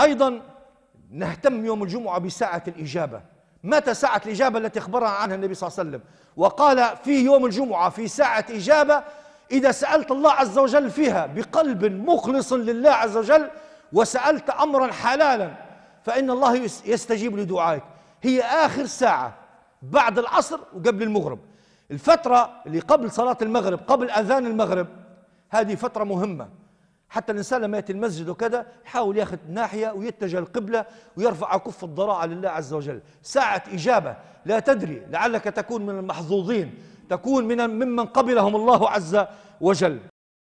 أيضا نهتم يوم الجمعة بساعة الإجابة متى ساعة الإجابة التي أخبرها عنها النبي صلى الله عليه وسلم وقال في يوم الجمعة في ساعة إجابة إذا سألت الله عز وجل فيها بقلب مخلص لله عز وجل وسألت أمرا حلالا فإن الله يستجيب لدعائك هي آخر ساعة بعد العصر وقبل المغرب الفترة اللي قبل صلاة المغرب قبل أذان المغرب هذه فترة مهمة حتى الإنسان لما يأتي المسجد وكذا يحاول ياخذ ناحية ويتجه القبلة ويرفع كف الضراعة لله عز وجل ساعة إجابة لا تدري لعلك تكون من المحظوظين تكون من ممن قبلهم الله عز وجل